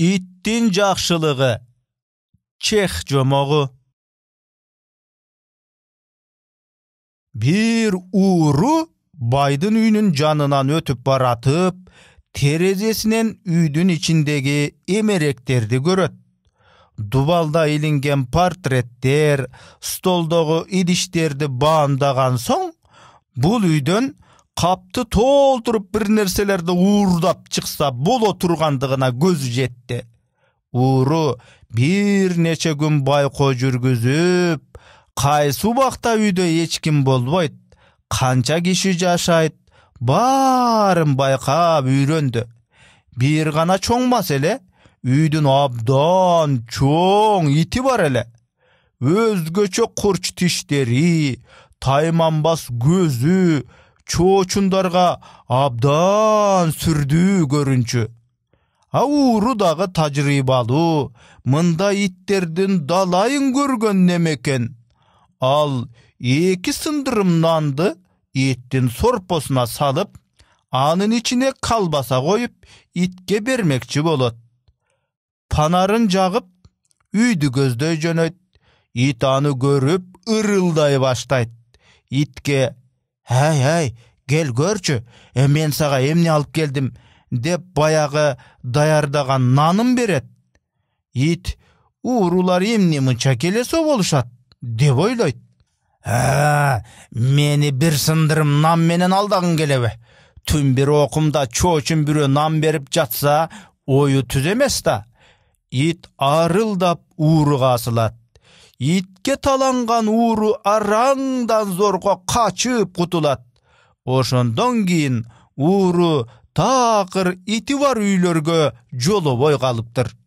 иттин жакшылыгы чех жомогу бир ууру байдын үйүнүн жанынан өтіп баратып терезесінен үйдүн ичиндеги эмеректерди көрөт дубалда илинген портреттер столдогу идиштерди баамдаган соң бұл үйдөн қапты толтырып бір нәрселерді уурдап шықса бұл отырғандығына көзі жетті. ууру бир нече күн байқо жүргізіп, кайсы убакта үйдө эч болбайды, болбойт канча киши жашайт баарын байкап Бір ғана гана чоң мәселе үйдің абдан чоң ити бар эле өзгөчө курч тиштери тайманбас көзү чоочундарга абдан сүрдүү көрүнчү ауру дагы тажрыйбалуу мындай иттердин далайын көргөн неме экен ал эки сындырым нанды сорпосына сорпосуна салып анын ичине калбаса коюп итке бермекчи болот панарын жагып үйдү көздөй жөнөйт ит аны көрүп ырылдай баштайт итке әй әй кел көрші э, мен саға эмне алып келдім деп баяғы даярдаған нанын берет ит уурулар емне мынча келесо болушат деп ойлойт ә мени бир сындырым нан менен алдагың келеби түн бир окумда чоочун бирөө нан берип жатса ою түз эмес да ит арылдап ууруга асылат итке таланган ууру араңдан зорго качып кутулат ошондон кийин ууру тақыр ити бар үйлөргө жолобой калыптыр